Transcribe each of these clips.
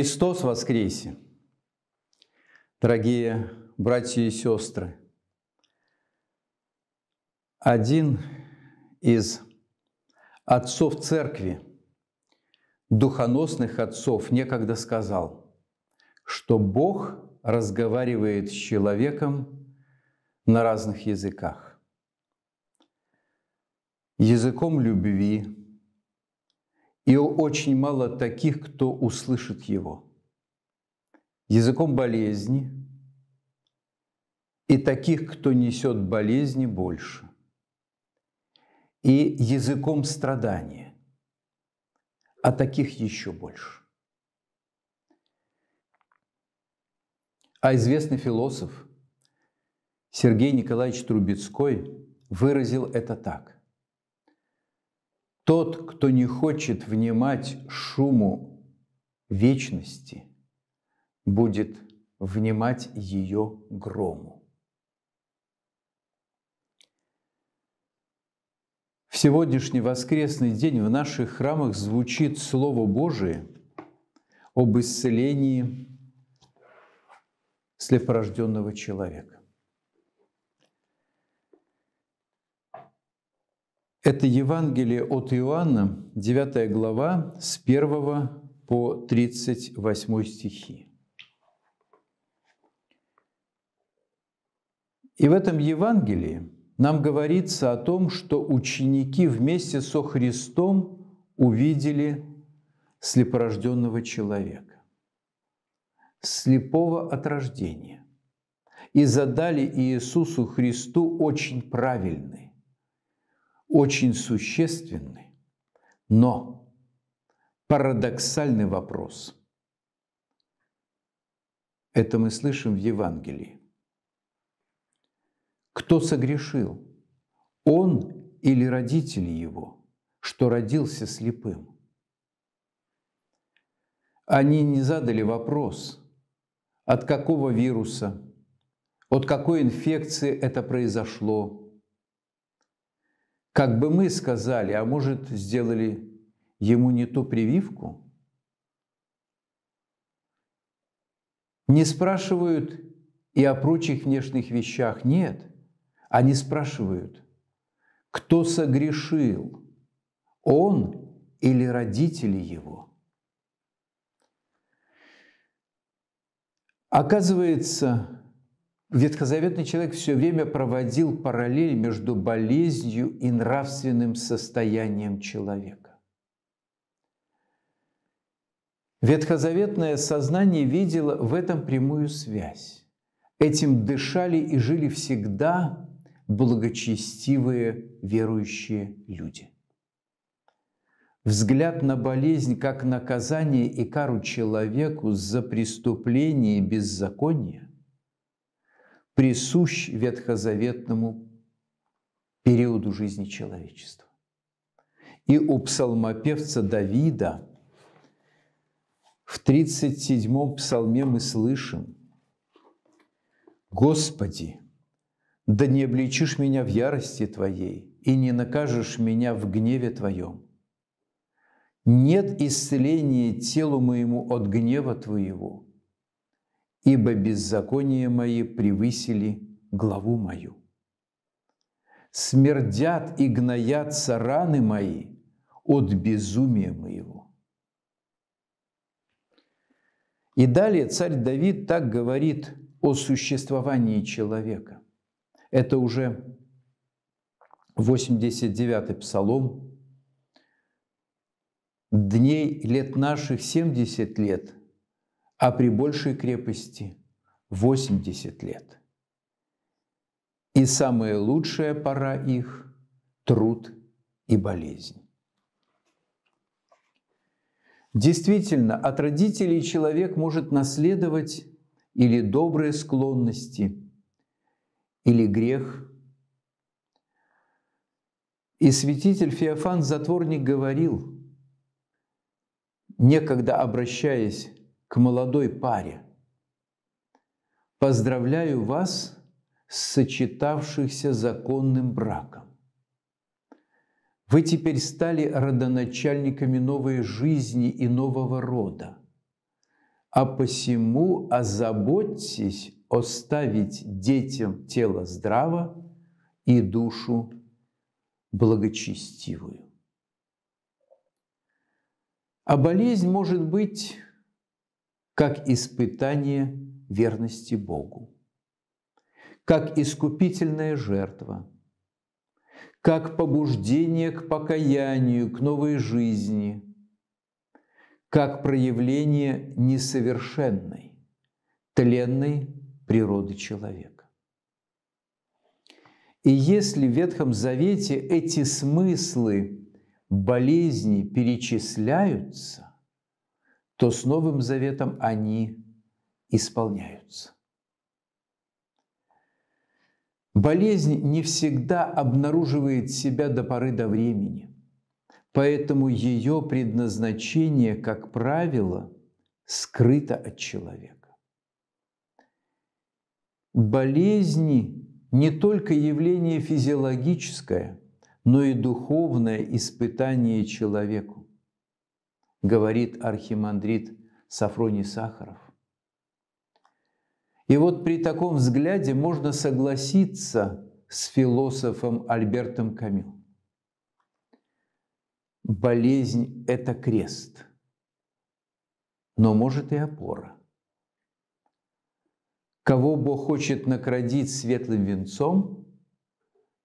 Христос воскресе! Дорогие братья и сестры, один из отцов церкви, духоносных отцов, некогда сказал, что Бог разговаривает с человеком на разных языках. Языком любви, и очень мало таких, кто услышит его. Языком болезни и таких, кто несет болезни, больше. И языком страдания, а таких еще больше. А известный философ Сергей Николаевич Трубецкой выразил это так – тот, кто не хочет внимать шуму вечности, будет внимать ее грому. В сегодняшний воскресный день в наших храмах звучит Слово Божие об исцелении слепорожденного человека. Это Евангелие от Иоанна, 9 глава, с 1 по 38 стихи. И в этом Евангелии нам говорится о том, что ученики вместе со Христом увидели слепорожденного человека, слепого от рождения, и задали Иисусу Христу очень правильный, очень существенный, но парадоксальный вопрос. Это мы слышим в Евангелии. Кто согрешил, он или родители его, что родился слепым? Они не задали вопрос, от какого вируса, от какой инфекции это произошло – как бы мы сказали, а может, сделали ему не ту прививку? Не спрашивают и о прочих внешних вещах. Нет, они спрашивают, кто согрешил, он или родители его – Оказывается, Ветхозаветный человек все время проводил параллель между болезнью и нравственным состоянием человека. Ветхозаветное сознание видело в этом прямую связь. Этим дышали и жили всегда благочестивые верующие люди. Взгляд на болезнь как наказание и кару человеку за преступление и беззаконие присущ ветхозаветному периоду жизни человечества. И у псалмопевца Давида в 37-м псалме мы слышим «Господи, да не обличишь меня в ярости Твоей и не накажешь меня в гневе Твоем. Нет исцеления телу моему от гнева Твоего, ибо беззакония мои превысили главу мою. Смердят и гноятся раны мои от безумия моего. И далее царь Давид так говорит о существовании человека. Это уже 89-й псалом. «Дней лет наших 70 лет – а при большей крепости 80 лет. И самая лучшая пора их – труд и болезнь. Действительно, от родителей человек может наследовать или добрые склонности, или грех. И святитель Феофан Затворник говорил, некогда обращаясь к молодой паре. Поздравляю вас с сочетавшихся законным браком. Вы теперь стали родоначальниками новой жизни и нового рода. А посему озаботьтесь оставить детям тело здраво и душу благочестивую. А болезнь может быть как испытание верности Богу, как искупительная жертва, как побуждение к покаянию, к новой жизни, как проявление несовершенной, тленной природы человека. И если в Ветхом Завете эти смыслы болезни перечисляются, то с Новым Заветом они исполняются. Болезнь не всегда обнаруживает себя до поры до времени, поэтому ее предназначение, как правило, скрыто от человека. Болезни не только явление физиологическое, но и духовное испытание человеку говорит архимандрит Сафроний Сахаров. И вот при таком взгляде можно согласиться с философом Альбертом Камю. Болезнь – это крест, но может и опора. Кого Бог хочет наградить светлым венцом,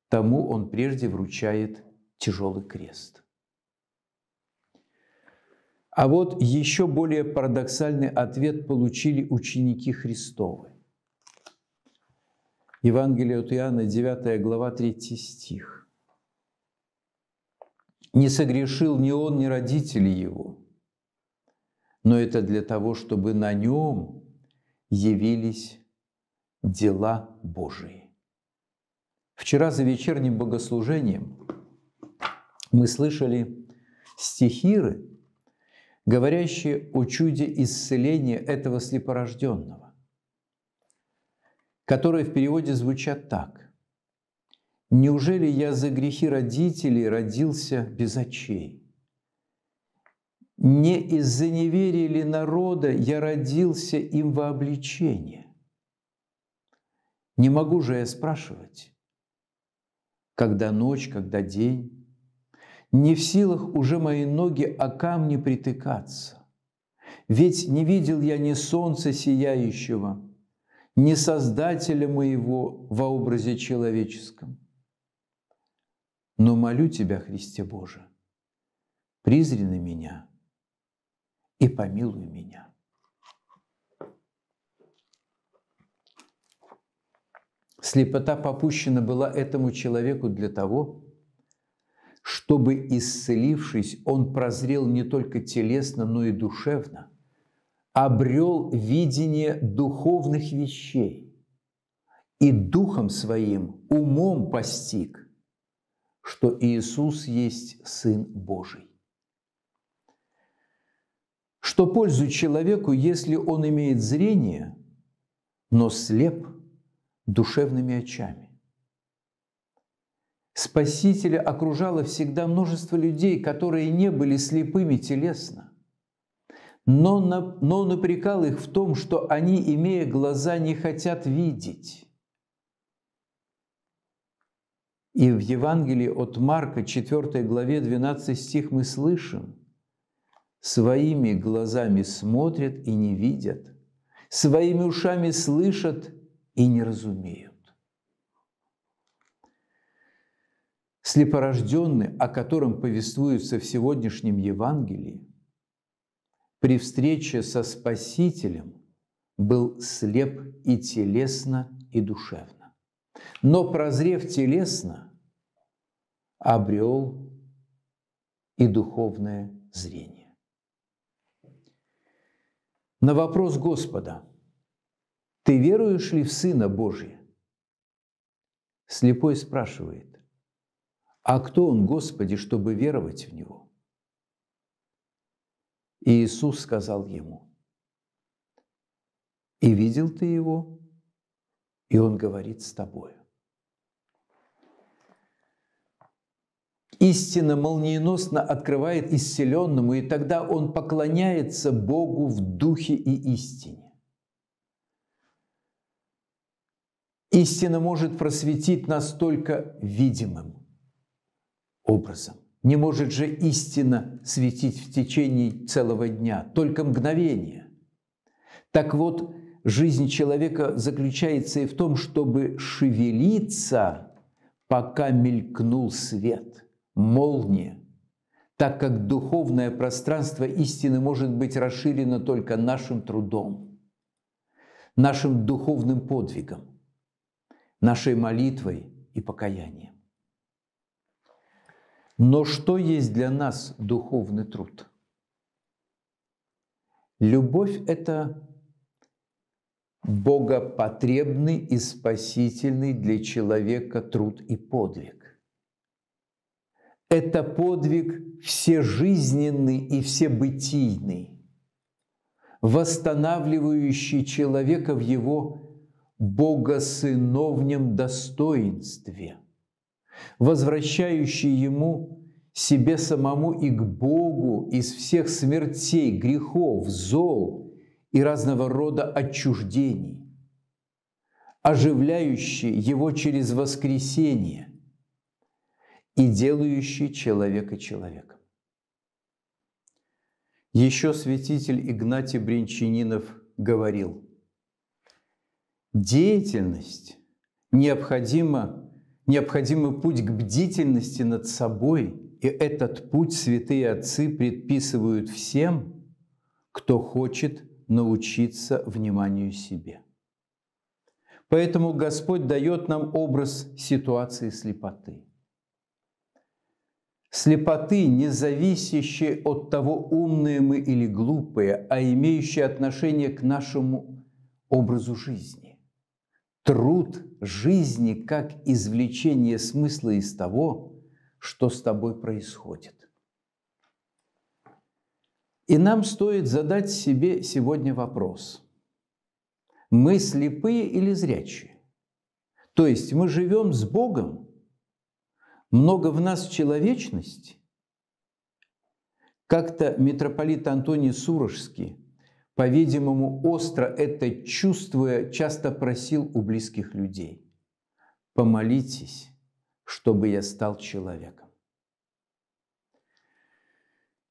тому Он прежде вручает тяжелый крест. А вот еще более парадоксальный ответ получили ученики Христовы. Евангелие от Иоанна, 9 глава, 3 стих. «Не согрешил ни он, ни родители его, но это для того, чтобы на нем явились дела Божии». Вчера за вечерним богослужением мы слышали стихиры, говорящие о чуде исцеления этого слепорожденного, которые в переводе звучат так. «Неужели я за грехи родителей родился без очей? Не из-за неверия ли народа я родился им во обличение? Не могу же я спрашивать, когда ночь, когда день, не в силах уже мои ноги о камни притыкаться. Ведь не видел я ни солнца сияющего, ни Создателя моего во образе человеческом. Но молю Тебя, Христе Боже, призри на меня и помилуй меня. Слепота попущена была этому человеку для того, чтобы, исцелившись, он прозрел не только телесно, но и душевно, обрел видение духовных вещей и духом своим, умом постиг, что Иисус есть Сын Божий. Что пользу человеку, если он имеет зрение, но слеп душевными очами? Спасителя окружало всегда множество людей, которые не были слепыми телесно, но, на, но напрекал их в том, что они, имея глаза, не хотят видеть. И в Евангелии от Марка, 4 главе, 12 стих мы слышим, «Своими глазами смотрят и не видят, своими ушами слышат и не разумеют». слепорожденный, о котором повествуется в сегодняшнем Евангелии, при встрече со Спасителем был слеп и телесно, и душевно. Но, прозрев телесно, обрел и духовное зрение. На вопрос Господа, «Ты веруешь ли в Сына Божия?» Слепой спрашивает, а кто Он, Господи, чтобы веровать в Него? И Иисус сказал ему, и видел ты Его, и Он говорит с тобою. Истина молниеносно открывает исцеленному, и тогда он поклоняется Богу в духе и истине. Истина может просветить настолько видимым – образом. Не может же истина светить в течение целого дня, только мгновение. Так вот, жизнь человека заключается и в том, чтобы шевелиться, пока мелькнул свет, молния, так как духовное пространство истины может быть расширено только нашим трудом, нашим духовным подвигом, нашей молитвой и покаянием. Но что есть для нас духовный труд? Любовь – это богопотребный и спасительный для человека труд и подвиг. Это подвиг всежизненный и всебытийный, восстанавливающий человека в его богосыновнем достоинстве – возвращающий ему себе самому и к Богу из всех смертей, грехов, зол и разного рода отчуждений, оживляющий его через воскресение и делающий человека человеком. Еще святитель Игнатий Бринчанинов говорил, деятельность необходима необходимый путь к бдительности над собой, и этот путь святые отцы предписывают всем, кто хочет научиться вниманию себе. Поэтому Господь дает нам образ ситуации слепоты. Слепоты, не зависящие от того, умные мы или глупые, а имеющие отношение к нашему образу жизни труд жизни как извлечение смысла из того, что с тобой происходит. И нам стоит задать себе сегодня вопрос. Мы слепые или зрячие? То есть мы живем с Богом? Много в нас человечности? Как-то митрополит Антоний Сурожский по-видимому, остро это чувствуя, часто просил у близких людей «Помолитесь, чтобы я стал человеком».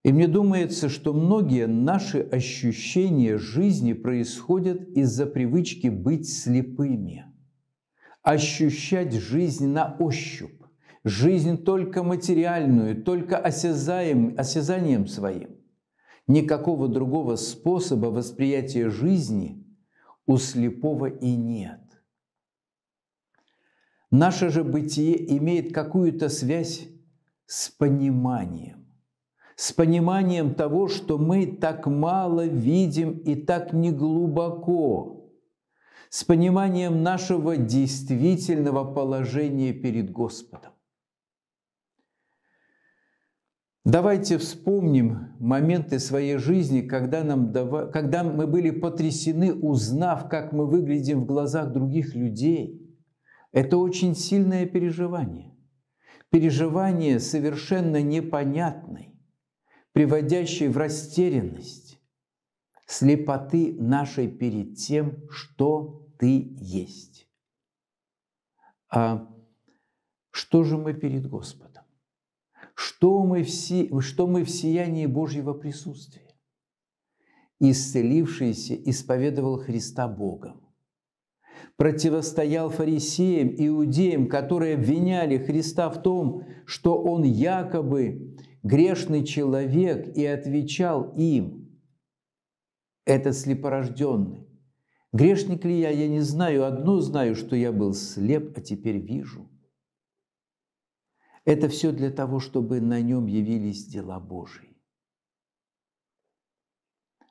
И мне думается, что многие наши ощущения жизни происходят из-за привычки быть слепыми, ощущать жизнь на ощупь, жизнь только материальную, только осязаем, осязанием своим – Никакого другого способа восприятия жизни у слепого и нет. Наше же бытие имеет какую-то связь с пониманием. С пониманием того, что мы так мало видим и так неглубоко. С пониманием нашего действительного положения перед Господом. Давайте вспомним моменты своей жизни, когда, нам дава... когда мы были потрясены, узнав, как мы выглядим в глазах других людей. Это очень сильное переживание. Переживание совершенно непонятной, приводящей в растерянность, слепоты нашей перед тем, что ты есть. А что же мы перед Господом? что мы, все, что мы в сиянии Божьего присутствия. Исцелившийся исповедовал Христа Богом противостоял фарисеям, иудеям, которые обвиняли Христа в том, что он якобы грешный человек и отвечал им, этот слепорожденный. Грешник ли я, я не знаю, одно знаю, что я был слеп, а теперь вижу. Это все для того, чтобы на нем явились дела Божии.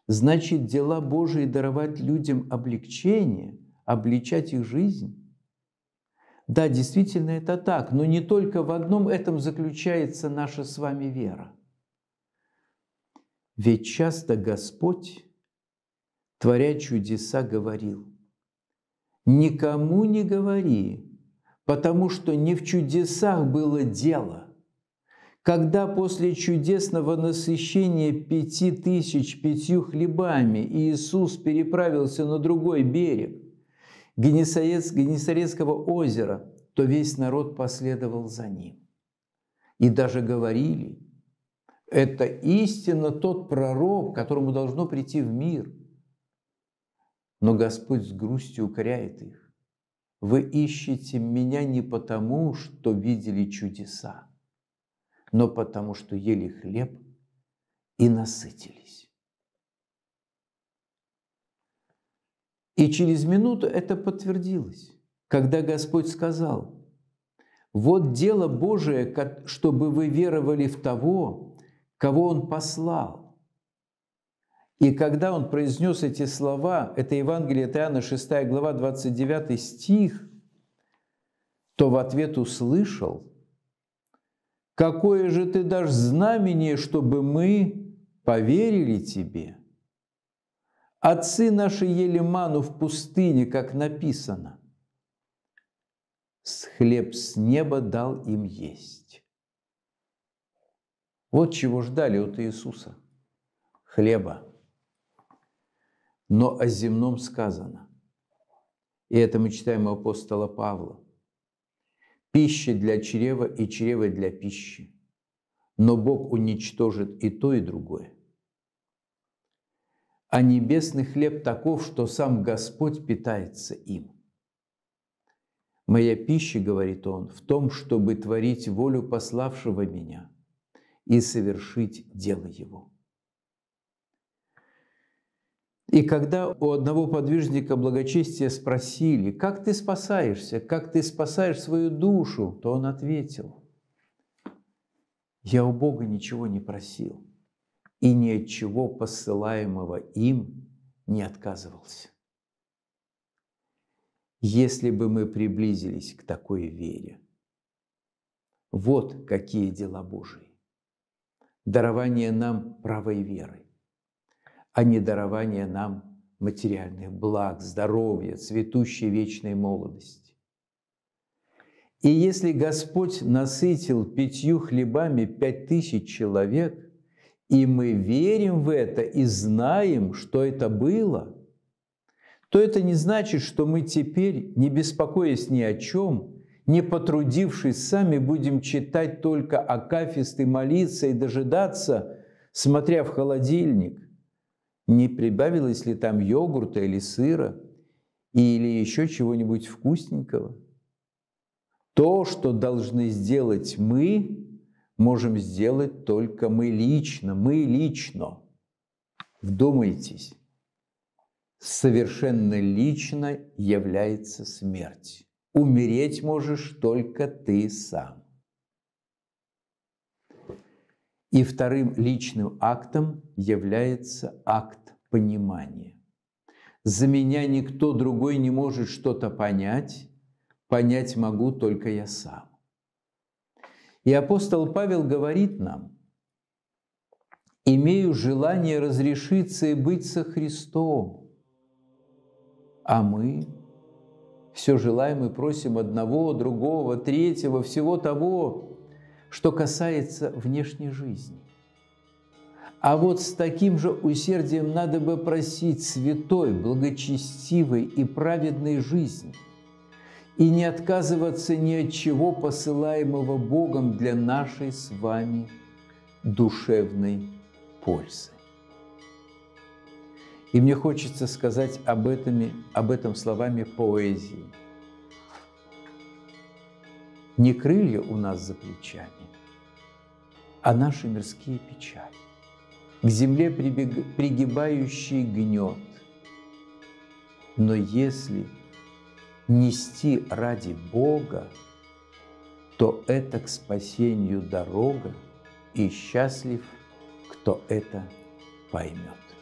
Значит, дела Божии даровать людям облегчение, обличать их жизнь. Да, действительно это так, но не только в одном этом заключается наша с вами вера. Ведь часто Господь, творя чудеса, говорил, «Никому не говори, потому что не в чудесах было дело. Когда после чудесного насыщения пяти тысяч пятью хлебами Иисус переправился на другой берег, Генесарец, Генесарецкого озера, то весь народ последовал за ним. И даже говорили, это истинно тот пророк, которому должно прийти в мир. Но Господь с грустью укоряет их вы ищете меня не потому, что видели чудеса, но потому, что ели хлеб и насытились. И через минуту это подтвердилось, когда Господь сказал, «Вот дело Божие, чтобы вы веровали в того, кого Он послал. И когда он произнес эти слова, это Евангелие от Иоанна 6 глава 29 стих, то в ответ услышал, «Какое же ты дашь знамение, чтобы мы поверили тебе? Отцы наши ели ману в пустыне, как написано. С хлеб с неба дал им есть». Вот чего ждали от Иисуса – хлеба но о земном сказано. И это мы читаем у апостола Павла. Пища для чрева и чрево для пищи. Но Бог уничтожит и то, и другое. А небесный хлеб таков, что сам Господь питается им. «Моя пища, — говорит он, — в том, чтобы творить волю пославшего меня и совершить дело его». И когда у одного подвижника благочестия спросили, как ты спасаешься, как ты спасаешь свою душу, то он ответил, я у Бога ничего не просил и ни от чего посылаемого им не отказывался. Если бы мы приблизились к такой вере, вот какие дела Божии. Дарование нам правой веры а не дарование нам материальных благ, здоровья, цветущей вечной молодости. И если Господь насытил пятью хлебами пять тысяч человек, и мы верим в это и знаем, что это было, то это не значит, что мы теперь, не беспокоясь ни о чем, не потрудившись сами, будем читать только акафисты, молиться и дожидаться, смотря в холодильник не прибавилось ли там йогурта или сыра, или еще чего-нибудь вкусненького. То, что должны сделать мы, можем сделать только мы лично, мы лично. Вдумайтесь, совершенно лично является смерть. Умереть можешь только ты сам. И вторым личным актом является акт понимания. За меня никто другой не может что-то понять, понять могу только я сам. И апостол Павел говорит нам, «Имею желание разрешиться и быть со Христом, а мы все желаем и просим одного, другого, третьего, всего того, что касается внешней жизни. А вот с таким же усердием надо бы просить святой, благочестивой и праведной жизни и не отказываться ни от чего посылаемого Богом для нашей с вами душевной пользы. И мне хочется сказать об этом, об этом словами поэзии – не крылья у нас за плечами, а наши мирские печали. К земле прибег... пригибающий гнет. Но если нести ради Бога, то это к спасению дорога, и счастлив, кто это поймет.